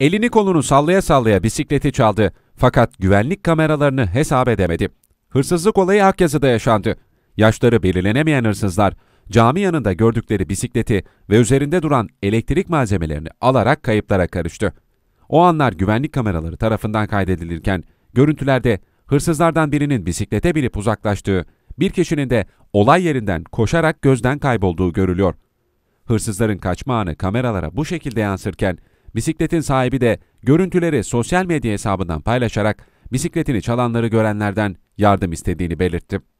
Elini kolunu sallaya sallaya bisikleti çaldı fakat güvenlik kameralarını hesap edemedi. Hırsızlık olayı Akyazı'da yaşandı. Yaşları belirlenemeyen hırsızlar cami yanında gördükleri bisikleti ve üzerinde duran elektrik malzemelerini alarak kayıplara karıştı. O anlar güvenlik kameraları tarafından kaydedilirken görüntülerde hırsızlardan birinin bisiklete binip uzaklaştığı, bir kişinin de olay yerinden koşarak gözden kaybolduğu görülüyor. Hırsızların kaçma anı kameralara bu şekilde yansırken Bisikletin sahibi de görüntüleri sosyal medya hesabından paylaşarak bisikletini çalanları görenlerden yardım istediğini belirtti.